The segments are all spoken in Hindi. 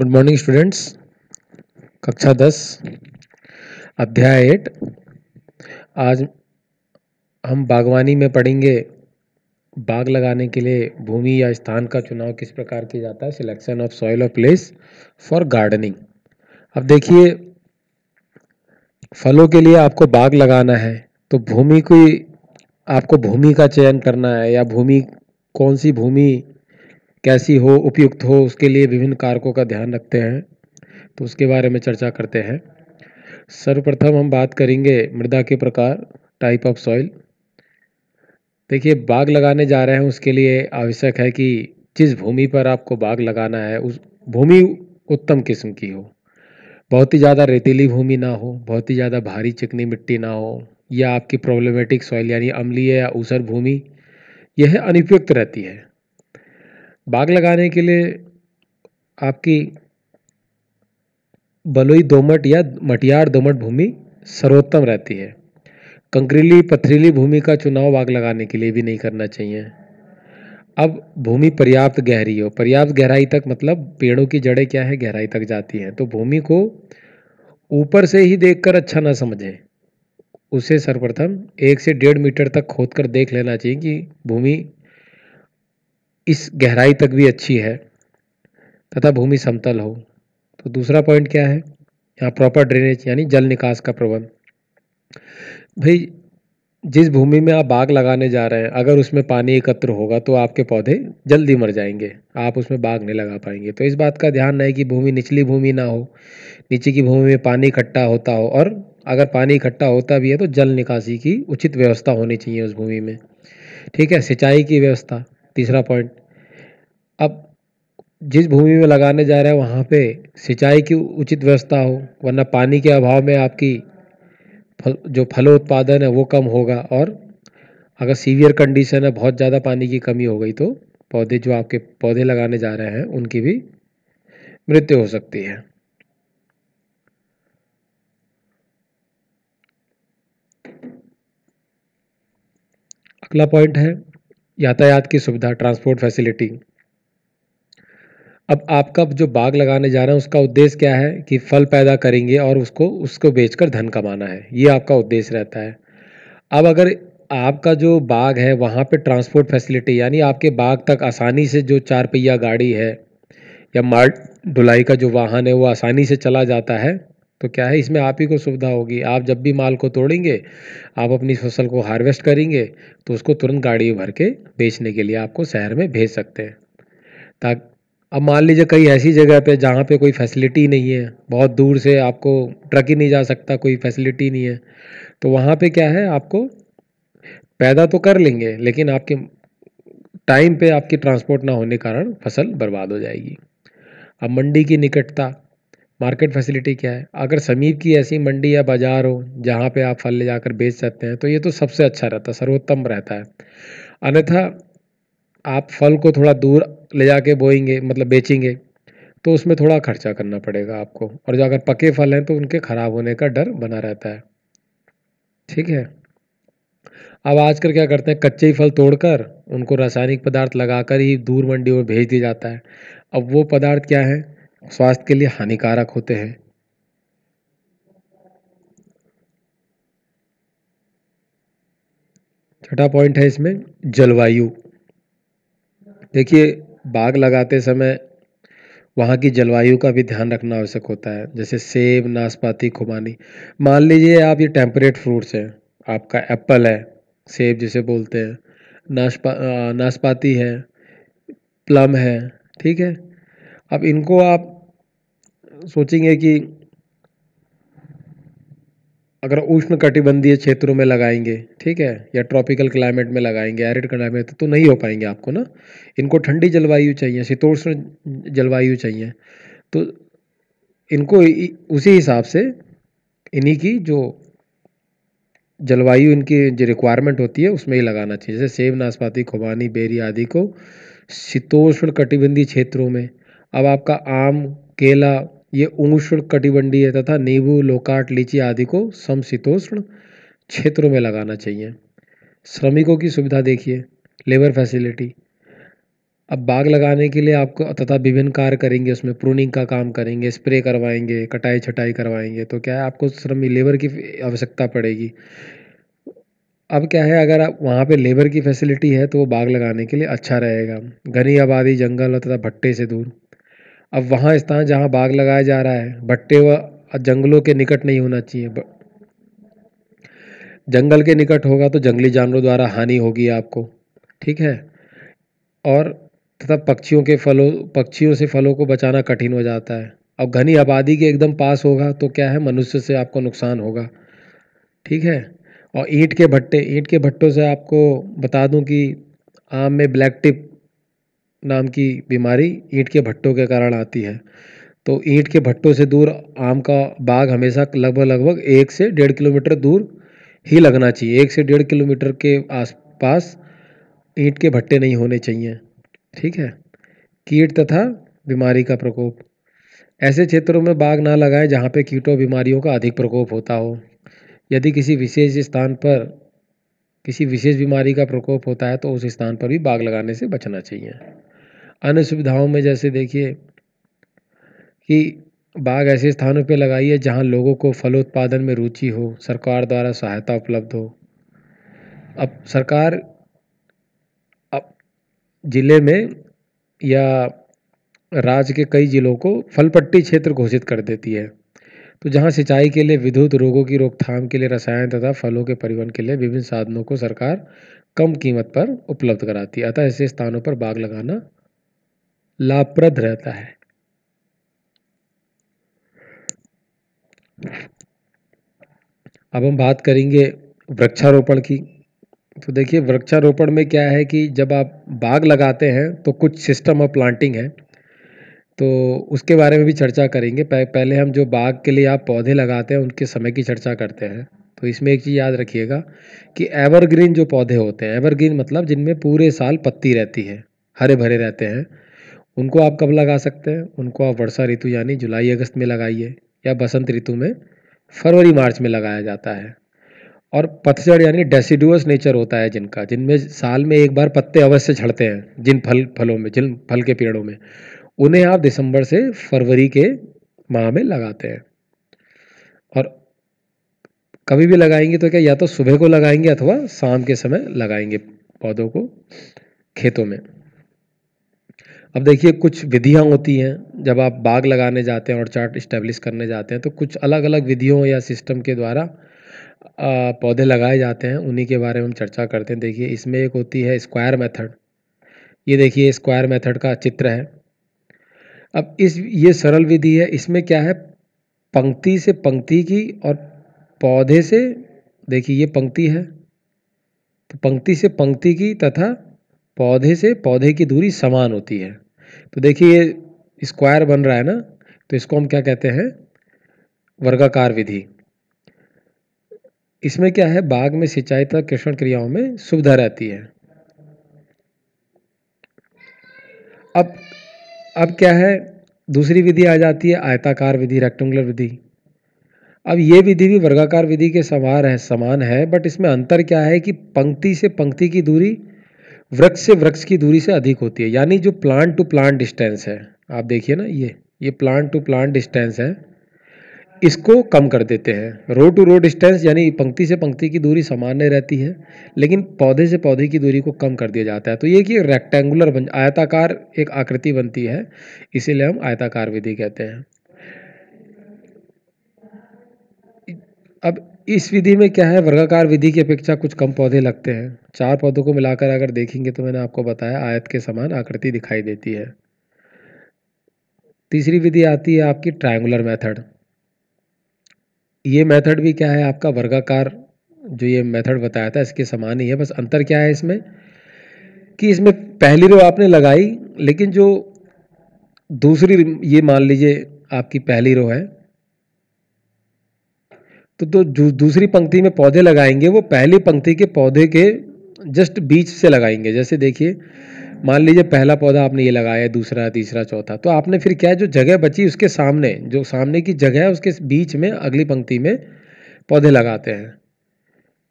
गुड मॉर्निंग स्टूडेंट्स कक्षा दस अध्याय एट आज हम बागवानी में पढ़ेंगे बाग लगाने के लिए भूमि या स्थान का चुनाव किस प्रकार किया जाता है सिलेक्शन ऑफ सॉइल और प्लेस फॉर गार्डनिंग अब देखिए फलों के लिए आपको बाग लगाना है तो भूमि की आपको भूमि का चयन करना है या भूमि कौन सी भूमि कैसी हो उपयुक्त हो उसके लिए विभिन्न कारकों का ध्यान रखते हैं तो उसके बारे में चर्चा करते हैं सर्वप्रथम हम बात करेंगे मृदा के प्रकार टाइप ऑफ सॉइल देखिए बाग लगाने जा रहे हैं उसके लिए आवश्यक है कि जिस भूमि पर आपको बाग लगाना है उस भूमि उत्तम किस्म की हो बहुत ही ज़्यादा रेतीली भूमि ना हो बहुत ही ज़्यादा भारी चिकनी मिट्टी ना हो या आपकी प्रॉब्लमेटिक सॉइल यानी अम्लीय या ऊसर भूमि यह अनुपयुक्त रहती है बाग लगाने के लिए आपकी बलुई दोमट या मटियार दोमट भूमि सर्वोत्तम रहती है कंकरीली पथरीली भूमि का चुनाव बाग लगाने के लिए भी नहीं करना चाहिए अब भूमि पर्याप्त गहरी हो पर्याप्त गहराई तक मतलब पेड़ों की जड़ें क्या है गहराई तक जाती हैं तो भूमि को ऊपर से ही देखकर अच्छा ना समझें उसे सर्वप्रथम एक से डेढ़ मीटर तक खोद कर देख लेना चाहिए कि भूमि इस गहराई तक भी अच्छी है तथा भूमि समतल हो तो दूसरा पॉइंट क्या है यहाँ प्रॉपर ड्रेनेज यानी जल निकास का प्रबंध भाई जिस भूमि में आप बाग लगाने जा रहे हैं अगर उसमें पानी एकत्र होगा तो आपके पौधे जल्दी मर जाएंगे आप उसमें बाग नहीं लगा पाएंगे तो इस बात का ध्यान रहे कि भूमि निचली भूमि ना हो नीचे की भूमि में पानी इकट्ठा होता हो और अगर पानी इकट्ठा होता भी है तो जल निकासी की उचित व्यवस्था होनी चाहिए उस भूमि में ठीक है सिंचाई की व्यवस्था तीसरा पॉइंट अब जिस भूमि में लगाने जा रहे हैं वहाँ पे सिंचाई की उचित व्यवस्था हो वरना पानी के अभाव में आपकी फल जो उत्पादन है वो कम होगा और अगर सीवियर कंडीशन है बहुत ज़्यादा पानी की कमी हो गई तो पौधे जो आपके पौधे लगाने जा रहे हैं उनकी भी मृत्यु हो सकती है अगला पॉइंट है यातायात की सुविधा ट्रांसपोर्ट फैसिलिटी अब आपका जो बाग लगाने जा रहे हैं उसका उद्देश्य क्या है कि फल पैदा करेंगे और उसको उसको बेचकर धन कमाना है ये आपका उद्देश्य रहता है अब अगर आपका जो बाग है वहाँ पे ट्रांसपोर्ट फैसिलिटी यानी आपके बाग तक आसानी से जो चार पहिया गाड़ी है या माल ढुलाई का जो वाहन है वो आसानी से चला जाता है तो क्या है इसमें आप ही को सुविधा होगी आप जब भी माल को तोड़ेंगे आप अपनी फसल को हार्वेस्ट करेंगे तो उसको तुरंत गाड़ी भर के बेचने के लिए आपको शहर में भेज सकते हैं ताकि अब मान लीजिए कहीं ऐसी जगह पे जहाँ पे कोई फैसिलिटी नहीं है बहुत दूर से आपको ट्रक ही नहीं जा सकता कोई फैसिलिटी नहीं है तो वहाँ पे क्या है आपको पैदा तो कर लेंगे लेकिन आपके टाइम पे आपकी ट्रांसपोर्ट ना होने के कारण फसल बर्बाद हो जाएगी अब मंडी की निकटता मार्केट फैसिलिटी क्या है अगर समीप की ऐसी मंडी या बाज़ार हो जहाँ पे आप फल ले जाकर बेच सकते हैं तो ये तो सबसे अच्छा रहता है सर्वोत्तम रहता है अन्यथा आप फल को थोड़ा दूर ले जाके बोएंगे मतलब बेचेंगे तो उसमें थोड़ा खर्चा करना पड़ेगा आपको और जो अगर पके फल हैं तो उनके ख़राब होने का डर बना रहता है ठीक है अब आजकल क्या करते हैं कच्चे ही फल तोड़कर उनको रासायनिक पदार्थ लगाकर ही दूर मंडियों में भेज दिया जाता है अब वो पदार्थ क्या है स्वास्थ्य के लिए हानिकारक होते हैं छठा पॉइंट है इसमें जलवायु देखिए बाग लगाते समय वहाँ की जलवायु का भी ध्यान रखना आवश्यक होता है जैसे सेब नाशपाती खुबानी मान लीजिए आप ये टेम्परेट फ्रूट्स हैं आपका एप्पल है सेब जिसे बोलते हैं नाशपा नाशपाती है प्लम है ठीक है अब इनको आप सोचेंगे कि अगर उष्ण कटिबंधीय क्षेत्रों में लगाएंगे ठीक है या ट्रॉपिकल क्लाइमेट में लगाएंगे एरिड क्लाइमेट तो नहीं हो पाएंगे आपको ना इनको ठंडी जलवायु चाहिए शीतोष्ण जलवायु चाहिए तो इनको उसी हिसाब से इन्हीं की जो जलवायु इनकी जो रिक्वायरमेंट होती है उसमें ही लगाना चाहिए जैसे सेब नाशपाती खुबानी बेरी आदि को शीतोष्ण कटिबंधीय क्षेत्रों में अब आपका आम केला ये उष्ण कटिबंधीय तथा नींबू लोकाट लीची आदि को समशीतोष्ण क्षेत्रों में लगाना चाहिए श्रमिकों की सुविधा देखिए लेबर फैसिलिटी अब बाग लगाने के लिए आपको तथा विभिन्न कार्य करेंगे उसमें प्रूनिंग का काम करेंगे स्प्रे करवाएंगे कटाई छटाई करवाएंगे तो क्या है आपको श्रम लेबर की आवश्यकता पड़ेगी अब क्या है अगर आप वहाँ पे लेबर की फैसिलिटी है तो वो बाग लगाने के लिए अच्छा रहेगा घनी आबादी जंगल तथा भट्टे से दूर अब वहाँ स्थान जहाँ बाग लगाया जा रहा है भट्टे व जंगलों के निकट नहीं होना चाहिए जंगल के निकट होगा तो जंगली जानवरों द्वारा हानि होगी आपको ठीक है और तथा पक्षियों के फलों पक्षियों से फलों को बचाना कठिन हो जाता है अब घनी आबादी के एकदम पास होगा तो क्या है मनुष्य से आपको नुकसान होगा ठीक है और ईंट के भट्टे ईंट के भट्टों से आपको बता दूं कि आम में ब्लैक टिप नाम की बीमारी ईंट के भट्टों के कारण आती है तो ईंट के भट्टों से दूर आम का बाग हमेशा लगभग लगभग एक से डेढ़ किलोमीटर दूर ही लगना चाहिए एक से डेढ़ किलोमीटर के आसपास ईंट के भट्टे नहीं होने चाहिए ठीक है कीट तथा बीमारी का प्रकोप ऐसे क्षेत्रों में बाग ना लगाएं जहाँ पे कीटों बीमारियों का अधिक प्रकोप होता हो यदि किसी विशेष स्थान पर किसी विशेष बीमारी का प्रकोप होता है तो उस स्थान पर भी बाग लगाने से बचना चाहिए अन्य सुविधाओं में जैसे देखिए कि बाग ऐसे स्थानों पर लगाइए जहाँ लोगों को फलोत्पादन में रुचि हो सरकार द्वारा सहायता उपलब्ध हो अब सरकार अब ज़िले में या राज्य के कई ज़िलों को फल पट्टी क्षेत्र घोषित कर देती है तो जहाँ सिंचाई के लिए विद्युत रोगों की रोकथाम के लिए रसायन तथा फलों के परिवहन के लिए विभिन्न साधनों को सरकार कम कीमत पर उपलब्ध कराती है अतः ऐसे स्थानों पर बाग लगाना लाभप्रद रहता है अब हम बात करेंगे वृक्षारोपण की तो देखिए वृक्षारोपण में क्या है कि जब आप बाग लगाते हैं तो कुछ सिस्टम ऑफ प्लांटिंग है तो उसके बारे में भी चर्चा करेंगे पहले हम जो बाग के लिए आप पौधे लगाते हैं उनके समय की चर्चा करते हैं तो इसमें एक चीज़ याद रखिएगा कि एवरग्रीन जो पौधे होते हैं एवरग्रीन मतलब जिनमें पूरे साल पत्ती रहती है हरे भरे रहते हैं उनको आप कब लगा सकते हैं उनको आप वर्षा ऋतु यानी जुलाई अगस्त में लगाइए या बसंत ऋतु में फरवरी मार्च में लगाया जाता है और पतझड़ यानी डेसिडुअस नेचर होता है जिनका जिनमें साल में एक बार पत्ते अवश्य झड़ते हैं जिन फल फलों में जिन फल के पेड़ों में उन्हें आप दिसंबर से फरवरी के माह में लगाते हैं और कभी भी लगाएंगे तो क्या या तो सुबह को लगाएंगे अथवा शाम के समय लगाएंगे पौधों को खेतों में अब देखिए कुछ विधियाँ होती हैं जब आप बाग लगाने जाते हैं और चार्ट इस्टेब्लिश करने जाते हैं तो कुछ अलग अलग विधियों या सिस्टम के द्वारा पौधे लगाए जाते हैं उन्हीं के बारे में हम चर्चा करते हैं देखिए इसमें एक होती है स्क्वायर मेथड ये देखिए स्क्वायर मेथड का चित्र है अब इस ये सरल विधि है इसमें क्या है पंक्ति से पंक्ति की और पौधे से देखिए ये पंक्ति है तो पंक्ति से पंक्ति की तथा पौधे से पौधे की दूरी समान होती है तो देखिए ये स्क्वायर बन रहा है ना तो इसको हम क्या कहते हैं वर्गाकार विधि इसमें क्या है बाग में सिंचाई तथा कृषण क्रियाओं में सुविधा रहती है अब अब क्या है दूसरी विधि आ जाती है आयताकार विधि रेक्टेंगुलर विधि अब ये विधि भी वर्गाकार विधि के समान है समान है बट इसमें अंतर क्या है कि पंक्ति से पंक्ति की दूरी वृक्ष से वृक्ष की दूरी से अधिक होती है यानी जो प्लांट टू प्लांट डिस्टेंस है आप देखिए ना ये ये प्लांट टू प्लांट डिस्टेंस है इसको कम कर देते हैं रो टू रो डिस्टेंस यानी पंक्ति से पंक्ति की दूरी सामान्य रहती है लेकिन पौधे से पौधे की दूरी को कम कर दिया जाता है तो ये कि रेक्टेंगुलर बन आयताकार एक आकृति बनती है इसीलिए हम आयताकार विधि कहते हैं अब इस विधि में क्या है वर्गाकार विधि की अपेक्षा कुछ कम पौधे लगते हैं चार पौधों को मिलाकर अगर देखेंगे तो मैंने आपको बताया आयत के समान आकृति दिखाई देती है तीसरी विधि आती है आपकी ट्रायंगुलर मेथड ये मेथड भी क्या है आपका वर्गाकार जो ये मेथड बताया था इसके समान ही है बस अंतर क्या है इसमें कि इसमें पहली रो आपने लगाई लेकिन जो दूसरी ये मान लीजिए आपकी पहली रो है तो जो तो दूसरी पंक्ति में पौधे लगाएंगे वो पहली पंक्ति के पौधे के जस्ट बीच से लगाएंगे जैसे देखिए मान लीजिए पहला पौधा आपने ये लगाया दूसरा तीसरा चौथा तो आपने फिर क्या है जो जगह बची उसके सामने जो सामने की जगह है उसके बीच में अगली पंक्ति में पौधे लगाते हैं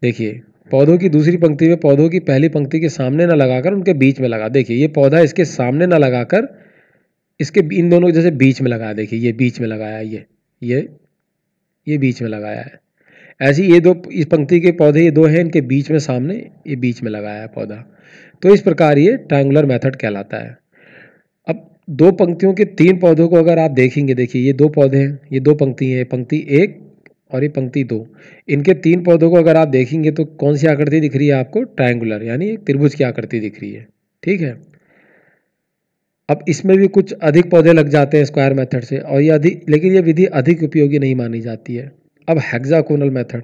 देखिए पौधों की दूसरी पंक्ति में पौधों की पहली पंक्ति के सामने ना लगाकर उनके बीच में लगा देखिए ये पौधा इसके सामने ना लगाकर इसके इन दोनों जैसे बीच में लगा देखिए ये बीच में लगाया ये ये ये बीच में लगाया है ऐसी ये दो इस पंक्ति के पौधे ये दो हैं इनके बीच में सामने ये बीच में लगाया है पौधा तो इस प्रकार ये ट्रायंगुलर मेथड कहलाता है अब दो पंक्तियों के तीन पौधों को अगर आप देखेंगे देखिए ये दो पौधे हैं ये दो पंक्ति हैं पंक्ति एक और ये पंक्ति दो इनके तीन पौधों को अगर आप देखेंगे तो कौन सी आकृति दिख रही है आपको ट्रायंगुलर यानी एक त्रिभुज की आकृति दिख रही है ठीक है अब इसमें भी कुछ अधिक पौधे लग जाते हैं स्क्वायर मेथड से और ये अधिक लेकिन ये विधि अधिक उपयोगी नहीं मानी जाती है अब हेक्साकोनल मेथड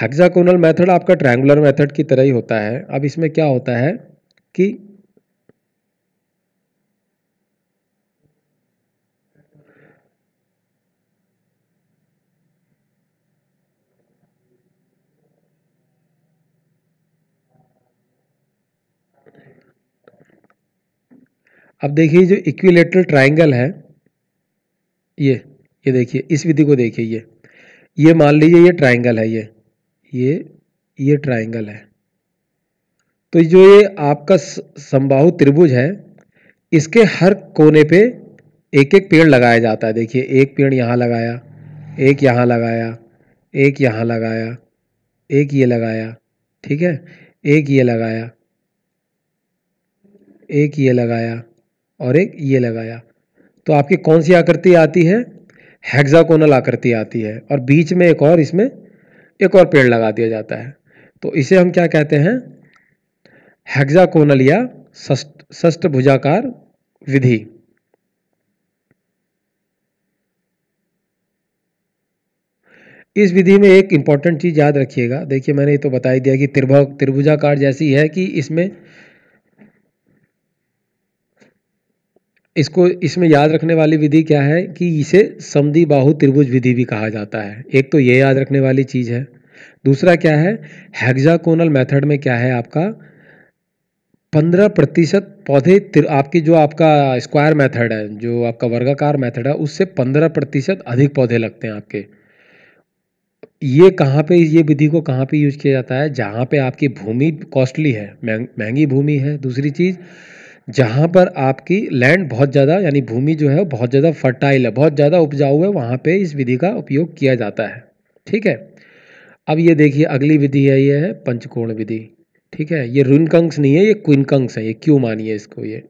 हेक्साकोनल मेथड आपका ट्रायंगुलर मेथड की तरह ही होता है अब इसमें क्या होता है कि अब देखिए जो इक्विलेटरल ट्राइंगल है ये ये देखिए इस विधि को देखिए ये ये मान लीजिए ये ट्राइंगल है ये ये ये ट्राइंगल है तो जो ये आपका संबाहु त्रिभुज है इसके हर कोने पे एक एक पेड़ लगाया जाता है देखिए एक पेड़ यहाँ लगाया एक यहाँ लगाया एक यहाँ लगाया एक ये लगाया ठीक है एक ये लगाया एक ये लगाया और एक ये लगाया तो आपकी कौन सी आकृति आती है हेक्साकोनल आकृति आती है और बीच में एक और इसमें एक और पेड़ लगा दिया जाता है तो इसे हम क्या कहते हैं हेक्साकोनल या सष्ट भुजाकार विधि इस विधि में एक इंपॉर्टेंट चीज़ याद रखिएगा देखिए मैंने ये तो बताई दिया कि त्रिभुजाकार जैसी है कि इसमें इसको इसमें याद रखने वाली विधि क्या है कि इसे समी बाहु त्रिभुज विधि भी कहा जाता है एक तो ये याद रखने वाली चीज़ है दूसरा क्या है हेक्साकोनल मेथड में क्या है आपका पंद्रह प्रतिशत पौधे आपकी जो आपका स्क्वायर मेथड है जो आपका वर्गाकार मेथड है उससे पंद्रह प्रतिशत अधिक पौधे लगते हैं आपके ये कहाँ पे ये विधि को कहाँ पे यूज किया जाता है जहाँ पे आपकी भूमि कॉस्टली है महंगी भूमि है दूसरी चीज़ जहाँ पर आपकी लैंड बहुत ज़्यादा यानी भूमि जो है बहुत ज़्यादा फर्टाइल है बहुत ज़्यादा उपजाऊ है वहाँ पे इस विधि का उपयोग किया जाता है ठीक है अब ये देखिए अगली विधि है ये है पंचकोण विधि ठीक है ये रुनकंक्स नहीं है ये क्विनकंस है ये क्यों मानिए इसको ये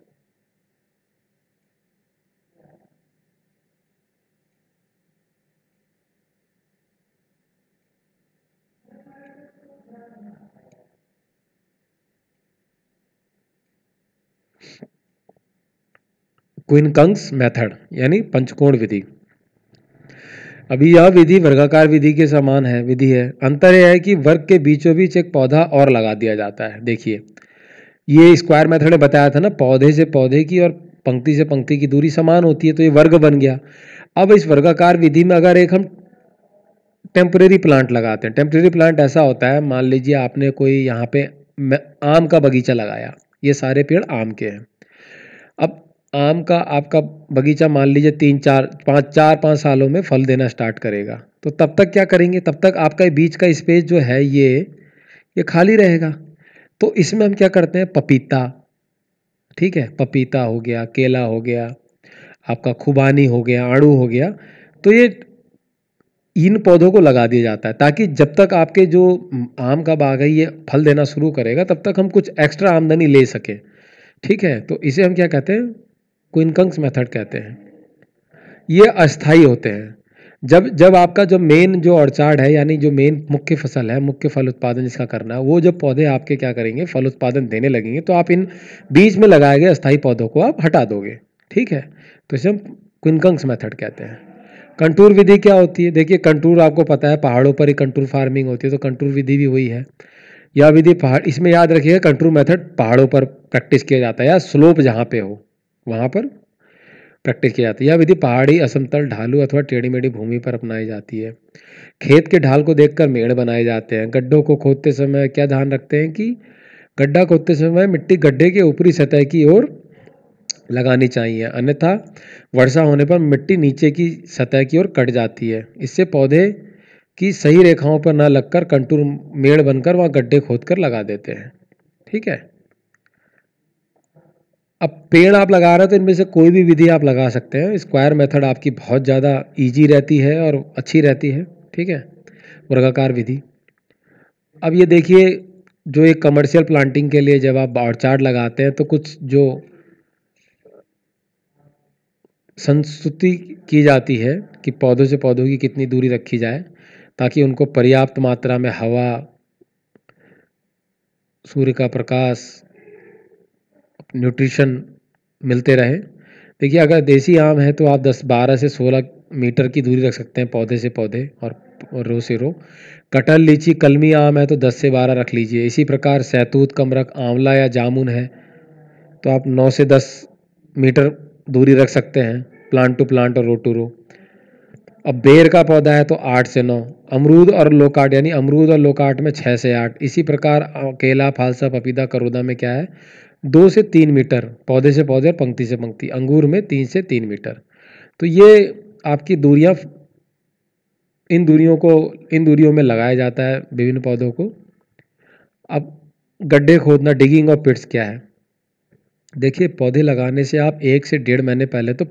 क्विनकंग्स मेथड यानी पंचकोण विधि अभी यह विधि वर्गाकार विधि के समान है विधि है अंतर यह है कि वर्ग के बीचों बीच एक पौधा और लगा दिया जाता है देखिए ये स्क्वायर मेथड ने बताया था ना पौधे से पौधे की और पंक्ति से पंक्ति की दूरी समान होती है तो ये वर्ग बन गया अब इस वर्गाकार विधि में अगर एक हम टेम्परेरी प्लांट लगाते हैं टेम्परेरी प्लांट ऐसा होता है मान लीजिए आपने कोई यहाँ पे आम का बगीचा लगाया ये सारे पेड़ आम के हैं अब आम का आपका बगीचा मान लीजिए तीन चार पाँच चार पाँच सालों में फल देना स्टार्ट करेगा तो तब तक क्या करेंगे तब तक आपका बीच का स्पेस जो है ये ये खाली रहेगा तो इसमें हम क्या करते हैं पपीता ठीक है पपीता हो गया केला हो गया आपका खुबानी हो गया आड़ू हो गया तो ये इन पौधों को लगा दिया जाता है ताकि जब तक आपके जो आम का बाग है ये फल देना शुरू करेगा तब तक हम कुछ एक्स्ट्रा आमदनी ले सकें ठीक है तो इसे हम क्या कहते हैं क्विनकंक्स मेथड कहते हैं ये अस्थाई होते हैं जब जब आपका जो मेन जो ऑर्चार्ड है यानी जो मेन मुख्य फसल है मुख्य फल उत्पादन जिसका करना है वो जब पौधे आपके क्या करेंगे फल उत्पादन देने लगेंगे तो आप इन बीज में लगाए गए अस्थाई पौधों को आप हटा दोगे ठीक है तो इसे हम क्विनकंक्स मेथड कहते हैं कंटूर विधि क्या होती है देखिए कंटूर आपको पता है पहाड़ों पर ही कंटूर फार्मिंग होती है तो कंटूर विधि भी हुई है यह विधि पहाड़ इसमें याद रखिएगा कंटूर मेथड पहाड़ों पर प्रैक्टिस किया जाता है या स्लोप जहाँ पे हो वहाँ पर प्रैक्टिस किया जाता है यह विधि पहाड़ी असमतल ढालू अथवा टेढ़ी मेढ़ी भूमि पर अपनाई जाती है खेत के ढाल को देखकर मेड़ बनाए जाते हैं गड्ढों को खोदते समय क्या ध्यान रखते हैं कि गड्ढा खोदते समय मिट्टी गड्ढे के ऊपरी सतह की ओर लगानी चाहिए अन्यथा वर्षा होने पर मिट्टी नीचे की सतह की ओर कट जाती है इससे पौधे की सही रेखाओं पर ना लगकर कंटूर मेड़ बनकर वहाँ गड्ढे खोद कर लगा देते हैं ठीक है अब पेड़ आप लगा रहे हो तो इनमें से कोई भी विधि आप लगा सकते हैं स्क्वायर मेथड आपकी बहुत ज़्यादा इजी रहती है और अच्छी रहती है ठीक है वर्गाकार विधि अब ये देखिए जो एक कमर्शियल प्लांटिंग के लिए जब आप ऑर्चार्ड लगाते हैं तो कुछ जो संस्तुति की जाती है कि पौधों से पौधों की कितनी दूरी रखी जाए ताकि उनको पर्याप्त मात्रा में हवा सूर्य का प्रकाश न्यूट्रिशन मिलते रहे देखिए अगर देसी आम है तो आप 10 12 से 16 मीटर की दूरी रख सकते हैं पौधे से पौधे और रो से रो कटहल लीची कलमी आम है तो 10 से 12 रख लीजिए इसी प्रकार सैतूत कमरक आंवला या जामुन है तो आप 9 से 10 मीटर दूरी रख सकते हैं प्लांट टू प्लांट और रो टू रो अब बेर का पौधा है तो आठ से नौ अमरूद और लोकाट यानी अमरूद और लोकाट में छः से आठ इसी प्रकार केला फालसा पपीता करोदा में क्या है दो से तीन मीटर पौधे से पौधे और पंक्ति से पंक्ति अंगूर में तीन से तीन मीटर तो ये आपकी दूरियां इन दूरियों को इन दूरियों में लगाया जाता है विभिन्न पौधों को अब गड्ढे खोदना डिगिंग और पिट्स क्या है देखिए पौधे लगाने से आप एक से डेढ़ महीने पहले तो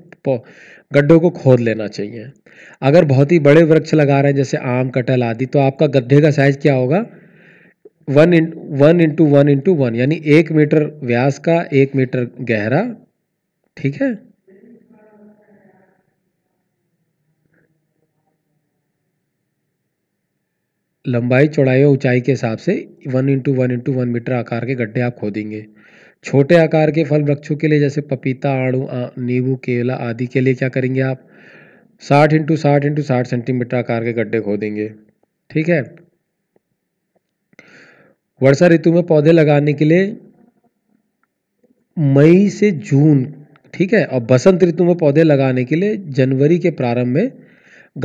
गड्ढों को खोद लेना चाहिए अगर बहुत ही बड़े वृक्ष लगा रहे हैं जैसे आम कटहल आदि तो आपका गड्ढे का साइज क्या होगा one into one into one into one यानी एक मीटर व्यास का एक मीटर गहरा ठीक है लंबाई चौड़ाई और ऊंचाई के हिसाब से one into one into one metre आकार के गड्ढे आप खोदेंगे छोटे आकार के फल वृक्षों के लिए जैसे पपीता आड़ू नींबू केला आदि के लिए क्या करेंगे आप साठ इंटू साठ इंटू साठ सेंटीमीटर आकार के गड्ढे खोदेंगे ठीक है वर्षा ऋतु में पौधे लगाने के लिए मई से जून ठीक है और बसंत ऋतु में पौधे लगाने के लिए जनवरी के प्रारंभ में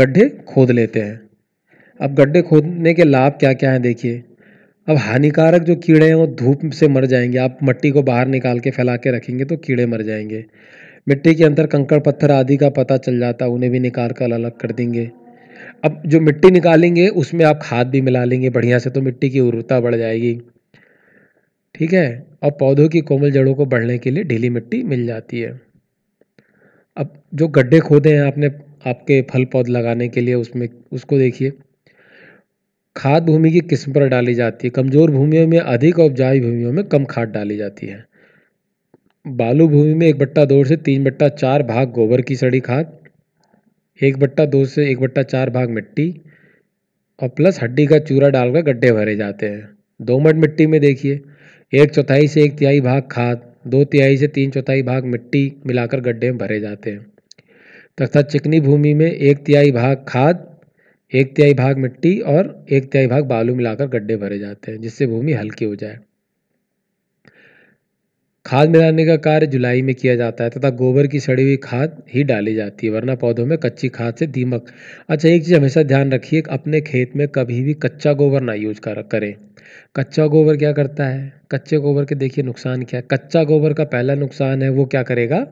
गड्ढे खोद लेते हैं अब गड्ढे खोदने के लाभ क्या क्या हैं देखिए अब हानिकारक जो कीड़े हैं वो धूप से मर जाएंगे आप मिट्टी को बाहर निकाल के फैला के रखेंगे तो कीड़े मर जाएंगे मिट्टी के अंदर कंकड़ पत्थर आदि का पता चल जाता है उन्हें भी निकाल कर अलग कर देंगे अब जो मिट्टी निकालेंगे उसमें आप खाद भी मिला लेंगे बढ़िया से तो मिट्टी की उर्वरता बढ़ जाएगी ठीक है और पौधों की कोमल जड़ों को बढ़ने के लिए ढीली मिट्टी मिल जाती है अब जो गड्ढे खोदे हैं आपने आपके फल पौध लगाने के लिए उसमें उसको देखिए खाद भूमि की किस्म पर डाली जाती है कमज़ोर भूमियों में अधिक और उपजाऊ भूमियों में कम खाद डाली जाती है बालू भूमि में एक बट्टा दो से तीन बट्टा चार भाग गोबर की सड़ी खाद एक बट्टा दो से एक बट्टा चार भाग मिट्टी और प्लस हड्डी का चूरा डालकर गड्ढे भरे जाते हैं दोमट मिट्टी में देखिए एक चौथाई से एक तिहाई भाग खाद दो तिहाई से तीन चौथाई भाग मिट्टी मिलाकर गड्ढे में भरे जाते हैं तथा चिकनी भूमि में एक तिहाई भाग खाद एक तिहाई भाग मिट्टी और एक तिहाई भाग बालू मिलाकर गड्ढे भरे जाते हैं जिससे भूमि हल्की हो जाए खाद मिलाने का कार्य जुलाई में किया जाता है तथा गोबर की सड़ी हुई खाद ही डाली जाती है वरना पौधों में कच्ची खाद से दीमक अच्छा एक चीज़ हमेशा ध्यान रखिए अपने खेत में कभी भी कच्चा गोबर ना यूज कर करें कच्चा गोबर क्या करता है कच्चे गोबर के देखिए नुकसान क्या है कच्चा गोबर का पहला नुकसान है वो क्या करेगा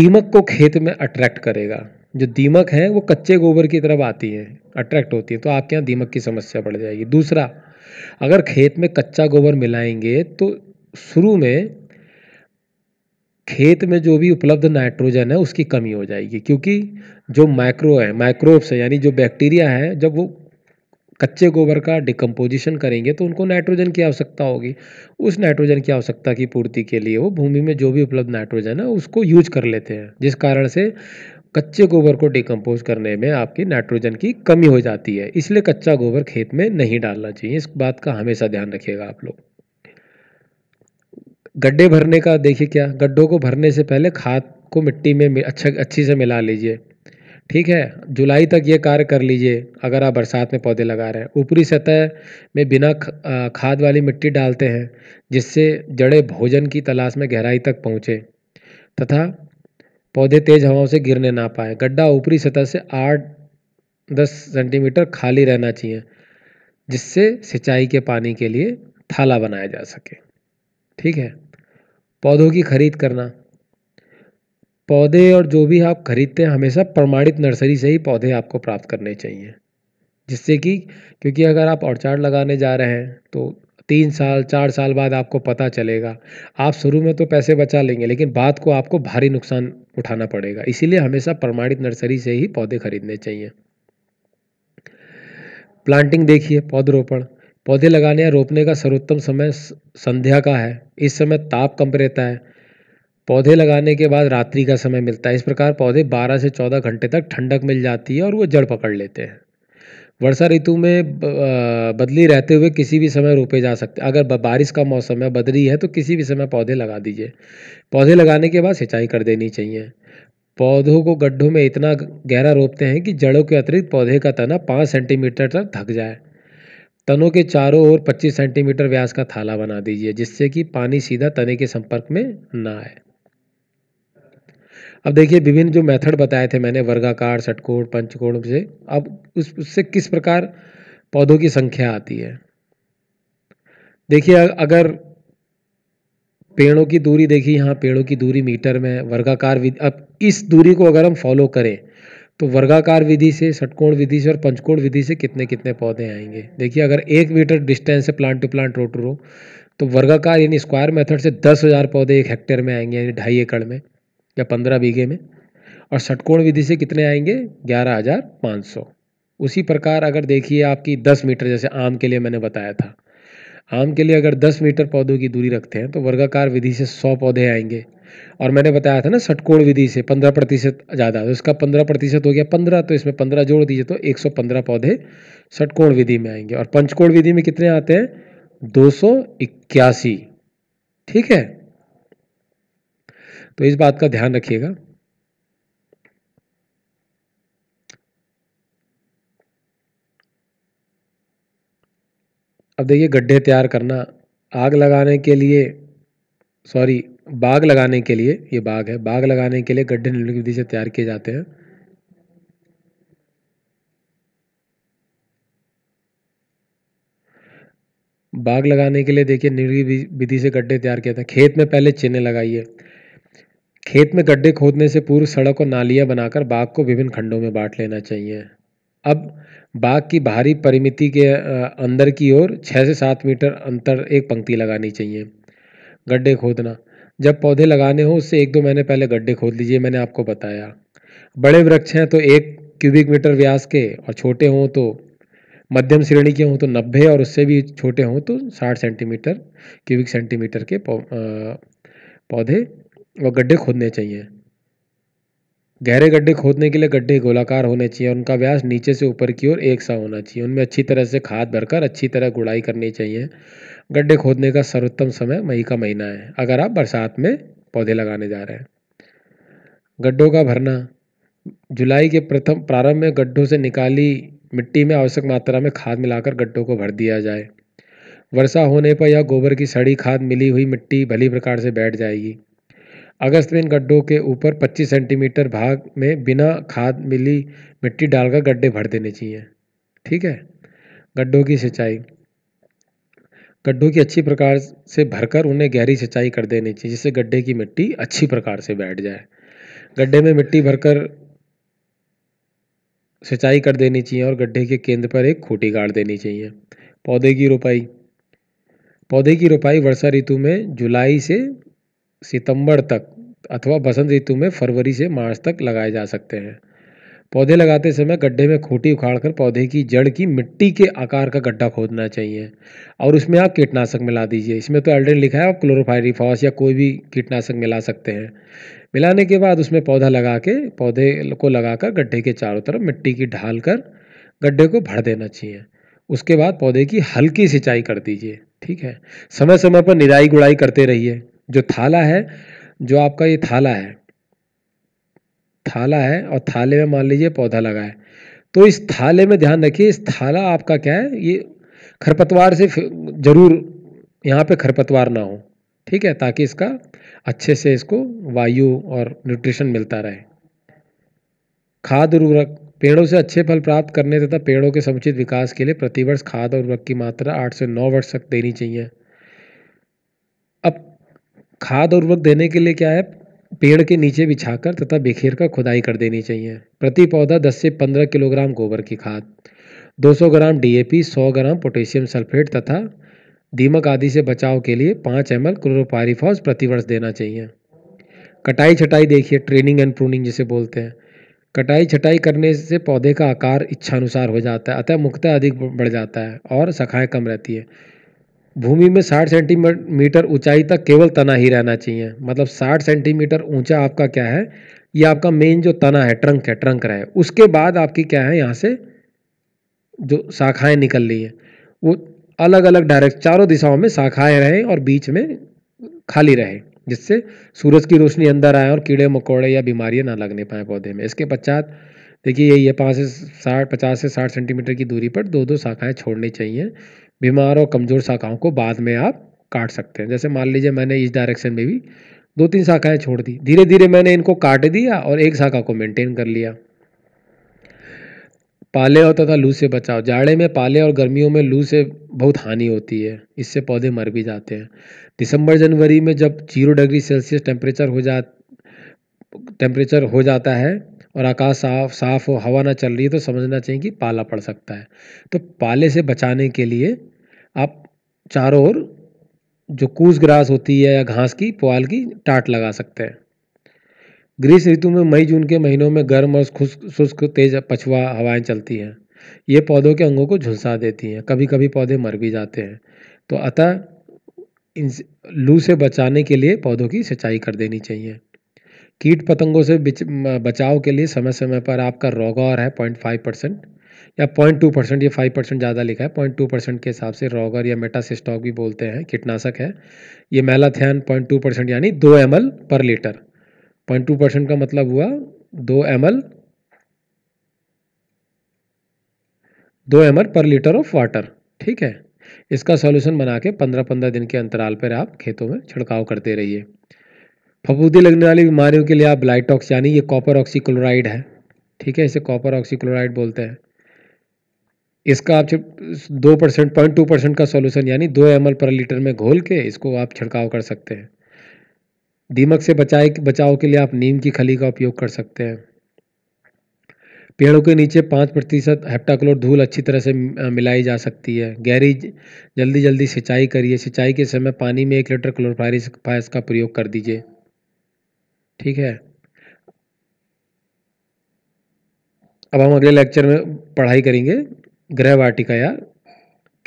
दीमक को खेत में अट्रैक्ट करेगा जो दीमक है वो कच्चे गोबर की तरफ आती है अट्रैक्ट होती है तो आपके यहाँ दीमक की समस्या बढ़ जाएगी दूसरा अगर खेत में कच्चा गोबर मिलाएंगे तो शुरू में खेत में जो भी उपलब्ध नाइट्रोजन है उसकी कमी हो जाएगी क्योंकि जो माइक्रो है माइक्रोब्स है यानी जो बैक्टीरिया है जब वो कच्चे गोबर का डिकम्पोजिशन करेंगे तो उनको नाइट्रोजन की आवश्यकता होगी उस नाइट्रोजन की आवश्यकता की पूर्ति के लिए वो भूमि में जो भी उपलब्ध नाइट्रोजन है उसको यूज कर लेते हैं जिस कारण से कच्चे गोबर को डिकम्पोज करने में आपकी नाइट्रोजन की कमी हो जाती है इसलिए कच्चा गोबर खेत में नहीं डालना चाहिए इस बात का हमेशा ध्यान रखिएगा आप लोग गड्ढे भरने का देखिए क्या गड्ढों को भरने से पहले खाद को मिट्टी में अच्छा अच्छी से मिला लीजिए ठीक है जुलाई तक ये कार्य कर लीजिए अगर आप बरसात में पौधे लगा रहे हैं ऊपरी सतह में बिना खाद वाली मिट्टी डालते हैं जिससे जड़ें भोजन की तलाश में गहराई तक पहुँचे तथा पौधे तेज हवाओं से गिरने ना पाए गड्ढा ऊपरी सतह से आठ दस सेंटीमीटर खाली रहना चाहिए जिससे सिंचाई के पानी के लिए थाला बनाया जा सके ठीक है पौधों की खरीद करना पौधे और जो भी आप खरीदते हैं हमेशा प्रमाणित नर्सरी से ही पौधे आपको प्राप्त करने चाहिए जिससे कि क्योंकि अगर आप ऑर्चार्ड लगाने जा रहे हैं तो तीन साल चार साल बाद आपको पता चलेगा आप शुरू में तो पैसे बचा लेंगे लेकिन बाद को आपको भारी नुकसान उठाना पड़ेगा इसीलिए हमेशा प्रमाणित नर्सरी से ही पौधे खरीदने चाहिए प्लांटिंग देखिए पौधरोपण पौधे लगाने या रोपने का सर्वोत्तम समय संध्या का है इस समय ताप कम रहता है पौधे लगाने के बाद रात्रि का समय मिलता है इस प्रकार पौधे 12 से 14 घंटे तक ठंडक मिल जाती है और वो जड़ पकड़ लेते हैं वर्षा ऋतु में बदली रहते हुए किसी भी समय रोपे जा सकते अगर बारिश का मौसम है बदली है तो किसी भी समय पौधे लगा दीजिए पौधे लगाने के बाद सिंचाई कर देनी चाहिए पौधों को गड्ढों में इतना गहरा रोपते हैं कि जड़ों के अतिरिक्त पौधे का तना पाँच सेंटीमीटर तक थक जाए तनों के चारों ओर 25 सेंटीमीटर व्यास का थाला बना दीजिए जिससे कि पानी सीधा तने के संपर्क में ना आए अब देखिए विभिन्न जो मेथड बताए थे मैंने वर्गाकार षटकोण पंचकोण से अब उस उससे किस प्रकार पौधों की संख्या आती है देखिए अगर पेड़ों की दूरी देखिए यहाँ पेड़ों की दूरी मीटर में वर्गाकार विधि अब इस दूरी को अगर हम फॉलो करें तो वर्गाकार विधि से षटकोण विधि से और पंचकोण विधि से कितने कितने पौधे आएंगे देखिए अगर एक मीटर डिस्टेंस से plant to plant row to row तो वर्गाकार यानी स्क्वायर मेथड से दस हज़ार पौधे एक हेक्टेयर में आएंगे यानी ढाई एकड़ में या पंद्रह बीघे में और षटकोण विधि से कितने आएंगे ग्यारह हज़ार पाँच सौ उसी प्रकार अगर देखिए आपकी दस मीटर जैसे आम के लिए मैंने बताया था आम के लिए अगर दस मीटर पौधों की दूरी रखते हैं तो वर्गाकार विधि से सौ पौधे आएंगे और मैंने बताया था ना षटकोण विधि से पंद्रह प्रतिशत ज़्यादा तो इसका पंद्रह प्रतिशत हो गया पंद्रह तो इसमें पंद्रह जोड़ दीजिए तो एक सौ पंद्रह पौधे षटकोण विधि में आएंगे और पंचकोण विधि में कितने आते हैं दो सौ इक्यासी ठीक है तो इस बात का ध्यान रखिएगा अब देखिए गड्ढे तैयार करना आग लगाने के लिए सॉरी बाग लगाने के लिए ये बाग है बाग लगाने के लिए गड्ढे निम्न की विधि से तैयार किए जाते हैं बाग लगाने के लिए देखिए निर्गी विधि से गड्ढे तैयार किया हैं खेत में पहले चिन्ह लगाइए खेत में गड्ढे खोदने से पूर्व सड़क और नालियां बनाकर बाग को विभिन्न खंडों में बांट लेना चाहिए अब बाग की बाहरी परिमिति के अंदर की ओर छः से सात मीटर अंतर एक पंक्ति लगानी चाहिए गड्ढे खोदना जब पौधे लगाने हो उससे एक दो महीने पहले गड्ढे खोद लीजिए मैंने आपको बताया बड़े वृक्ष हैं तो एक क्यूबिक मीटर व्यास के और छोटे हों तो मध्यम श्रेणी के हों तो नब्बे और उससे भी छोटे हों तो साठ सेंटीमीटर क्यूबिक सेंटीमीटर के पौधे और गड्ढे खोदने चाहिए गहरे गड्ढे खोदने के लिए गड्ढे गोलाकार होने चाहिए उनका व्यास नीचे से ऊपर की ओर एक सा होना चाहिए उनमें अच्छी तरह से खाद भरकर अच्छी तरह गुड़ाई करनी चाहिए गड्ढे खोदने का सर्वोत्तम समय मई का महीना है अगर आप बरसात में पौधे लगाने जा रहे हैं गड्ढों का भरना जुलाई के प्रथम प्रारंभ में गड्ढों से निकाली मिट्टी में आवश्यक मात्रा में खाद मिलाकर गड्ढों को भर दिया जाए वर्षा होने पर या गोबर की सड़ी खाद मिली हुई मिट्टी भली प्रकार से बैठ जाएगी अगस्त में इन गड्ढों के ऊपर 25 सेंटीमीटर भाग में बिना खाद मिली मिट्टी डालकर गड्ढे भर देने चाहिए ठीक है गड्ढों की सिंचाई गड्ढों की अच्छी प्रकार से भरकर उन्हें गहरी सिंचाई कर देनी चाहिए जिससे गड्ढे की मिट्टी अच्छी प्रकार से बैठ जाए गड्ढे में मिट्टी भरकर सिंचाई कर देनी चाहिए और गड्ढे के केंद्र पर एक खूटी गाड़ देनी चाहिए पौधे की रोपाई पौधे की रोपाई वर्षा ऋतु में जुलाई से सितंबर तक अथवा बसंत ऋतु में फरवरी से मार्च तक लगाए जा सकते हैं पौधे लगाते समय गड्ढे में खूँटी उखाड़कर पौधे की जड़ की मिट्टी के आकार का गड्ढा खोदना चाहिए और उसमें आप कीटनाशक मिला दीजिए इसमें तो एल्ड्रेन लिखा है आप क्लोरोफायरिफॉस या कोई भी कीटनाशक मिला सकते हैं मिलाने के बाद उसमें पौधा लगा के पौधे को लगाकर गड्ढे के चारों तरफ मिट्टी की ढाल कर गड्ढे को भर देना चाहिए उसके बाद पौधे की हल्की सिंचाई कर दीजिए ठीक है समय समय पर निराई गुड़ाई करते रहिए जो थाला है जो आपका ये थाला है थाला है और थाले में मान लीजिए पौधा लगा है तो इस थाले में ध्यान रखिए इस थाला आपका क्या है ये खरपतवार से जरूर यहाँ पे खरपतवार ना हो ठीक है ताकि इसका अच्छे से इसको वायु और न्यूट्रिशन मिलता रहे खाद और उर्वरक पेड़ों से अच्छे फल प्राप्त करने तथा पेड़ों के समुचित विकास के लिए प्रतिवर्ष खाद और उर्वरक की मात्रा आठ से नौ वर्ष तक देनी चाहिए अब खाद और उर्वरक देने के लिए क्या है पेड़ के नीचे बिछाकर तथा बिखेर कर खुदाई कर देनी चाहिए प्रति पौधा 10 से 15 किलोग्राम गोबर की खाद 200 gram DAP 100 gram potassium sulphate तथा दीमक आदि से बचाव के लिए पाँच एम एल क्लोरोपारीफॉस प्रतिवर्ष देना चाहिए कटाई छटाई देखिए ट्रेनिंग एंड प्रूनिंग जिसे बोलते हैं कटाई छटाई करने से पौधे का आकार इच्छानुसार हो जाता है अतः मुख्यतः अधिक बढ़ जाता है और शाखाएँ कम रहती है भूमि में 60 सेंटीमीटर ऊंचाई तक केवल तना ही रहना चाहिए मतलब 60 सेंटीमीटर ऊंचा आपका क्या है ये आपका मेन जो तना है ट्रंक है ट्रंक रहे उसके बाद आपकी क्या है यहाँ से जो शाखाएं निकल रही हैं वो अलग अलग डायरेक्ट चारों दिशाओं में शाखाएं रहें और बीच में खाली रहे जिससे सूरज की रोशनी अंदर आए और कीड़े मकोड़े या बीमारियां ना लगने पाए पौधे में इसके पश्चात देखिए यही है पाँच से साठ पचास से साठ सेंटीमीटर की दूरी पर दो दो शाखाएं छोड़नी चाहिए बीमार और कमज़ोर शाखाओं को बाद में आप काट सकते हैं जैसे मान लीजिए मैंने इस डायरेक्शन में भी दो तीन शाखाएं छोड़ दी धीरे धीरे मैंने इनको काट दिया और एक शाखा को मेंटेन कर लिया पाले और तथा लू से बचाव जाड़े में पाले और गर्मियों में लू से बहुत हानि होती है इससे पौधे मर भी जाते हैं दिसंबर जनवरी में जब जीरो डिग्री सेल्सियस टेम्परेचर हो जा टेम्परेचर हो जाता है और आकाश साफ साफ हो हवा ना चल रही है तो समझना चाहिए कि पाला पड़ सकता है तो पाले से बचाने के लिए आप चारों ओर जो कूस ग्रास होती है या घास की पुआल की टाट लगा सकते हैं ग्रीष्म ऋतु में मई जून के महीनों में गर्म और खुश्क शुष्क तेज पछुआ हवाएं चलती हैं ये पौधों के अंगों को झुलसा देती हैं कभी कभी पौधे मर भी जाते हैं तो अतः इन लू से बचाने के लिए पौधों की सिंचाई कर देनी चाहिए कीट पतंगों से बचाव के लिए समय समय पर आपका रोगौर है पॉइंट फाइव परसेंट या पॉइंट टू परसेंट या फाइव परसेंट ज़्यादा लिखा है पॉइंट टू परसेंट के हिसाब से रोगर या मेटासिस्टॉक भी बोलते हैं कीटनाशक है ये मेलाथैन पॉइंट टू परसेंट यानी दो M per litre point two percent का मतलब हुआ दो एम एल दो M per litre of water ठीक है इसका सॉल्यूशन बना के पंद्रह पंद्रह दिन के अंतराल पर आप खेतों में छिड़काव करते रहिए फफूदी लगने वाली बीमारियों के लिए आप ब्लाइटॉक्स यानी ये कॉपर ऑक्सीक्लोराइड है ठीक है इसे कॉपर ऑक्सीक्लोराइड बोलते हैं इसका आप दो परसेंट पॉइंट टू परसेंट का सॉल्यूशन यानी दो एम पर लीटर में घोल के इसको आप छिड़काव कर सकते हैं दीमक से बचाए बचाव के लिए आप नीम की खली का उपयोग कर सकते हैं पेड़ों के नीचे पाँच प्रतिशत हेप्टाक्लोर धूल अच्छी तरह से मिलाई जा सकती है गहरी जल्दी जल्दी सिंचाई करिए सिंचाई के समय पानी में एक लीटर क्लोरफायरिस का प्रयोग कर दीजिए ठीक है अब हम अगले लेक्चर में पढ़ाई करेंगे गृह वाटिका या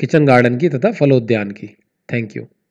किचन गार्डन की तथा फलोद्यान की थैंक यू